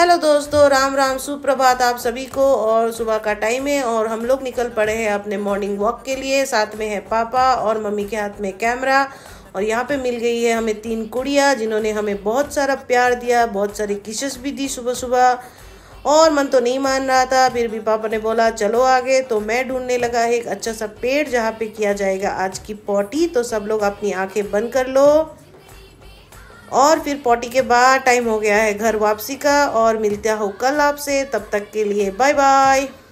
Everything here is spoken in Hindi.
हेलो दोस्तों राम राम सुप्रभात आप सभी को और सुबह का टाइम है और हम लोग निकल पड़े हैं अपने मॉर्निंग वॉक के लिए साथ में है पापा और मम्मी के हाथ में कैमरा और यहाँ पे मिल गई है हमें तीन कुड़िया जिन्होंने हमें बहुत सारा प्यार दिया बहुत सारी किशस भी दी सुबह सुबह और मन तो नहीं मान रहा था फिर भी पापा ने बोला चलो आगे तो मैं ढूंढने लगा एक अच्छा सा पेड़ जहाँ पे किया जाएगा आज की पॉटी तो सब लोग अपनी आंखें बंद कर लो और फिर पॉटी के बाद टाइम हो गया है घर वापसी का और मिलता हो कल आपसे तब तक के लिए बाय बाय